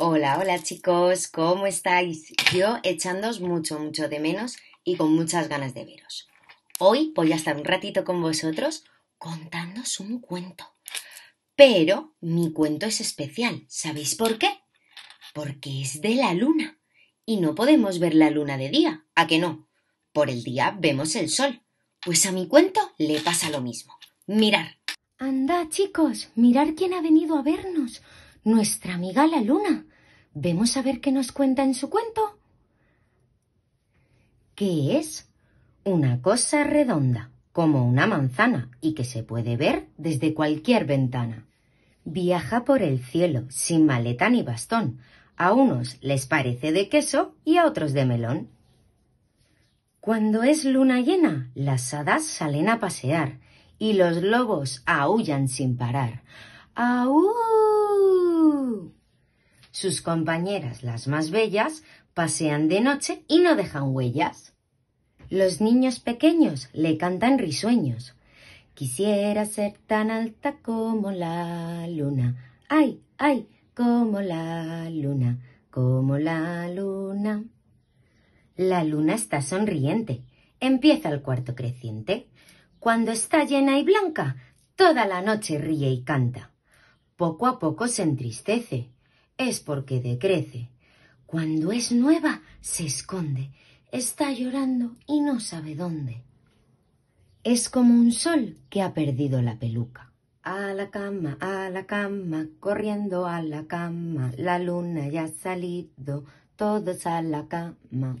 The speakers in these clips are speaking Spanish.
Hola, hola chicos, ¿cómo estáis? Yo echándoos mucho, mucho de menos y con muchas ganas de veros. Hoy voy a estar un ratito con vosotros contándoos un cuento. Pero mi cuento es especial, ¿sabéis por qué? Porque es de la luna y no podemos ver la luna de día, ¿a que no? Por el día vemos el sol. Pues a mi cuento le pasa lo mismo. Mirar. ¡Anda, chicos, mirar quién ha venido a vernos nuestra amiga la luna. Vemos a ver qué nos cuenta en su cuento. ¿Qué es? Una cosa redonda, como una manzana, y que se puede ver desde cualquier ventana. Viaja por el cielo, sin maleta ni bastón. A unos les parece de queso y a otros de melón. Cuando es luna llena, las hadas salen a pasear y los lobos aullan sin parar. ¡Aú! Sus compañeras, las más bellas, pasean de noche y no dejan huellas. Los niños pequeños le cantan risueños. Quisiera ser tan alta como la luna. ¡Ay, ay! Como la luna, como la luna. La luna está sonriente. Empieza el cuarto creciente. Cuando está llena y blanca, toda la noche ríe y canta poco a poco se entristece, es porque decrece. Cuando es nueva, se esconde, está llorando y no sabe dónde. Es como un sol que ha perdido la peluca. A la cama, a la cama, corriendo a la cama, la luna ya ha salido, todos a la cama.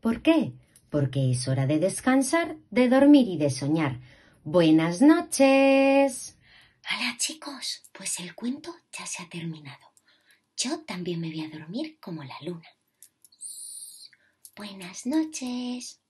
¿Por qué? Porque es hora de descansar, de dormir y de soñar. Buenas noches. Hola chicos! Pues el cuento ya se ha terminado. Yo también me voy a dormir como la luna. Buenas noches.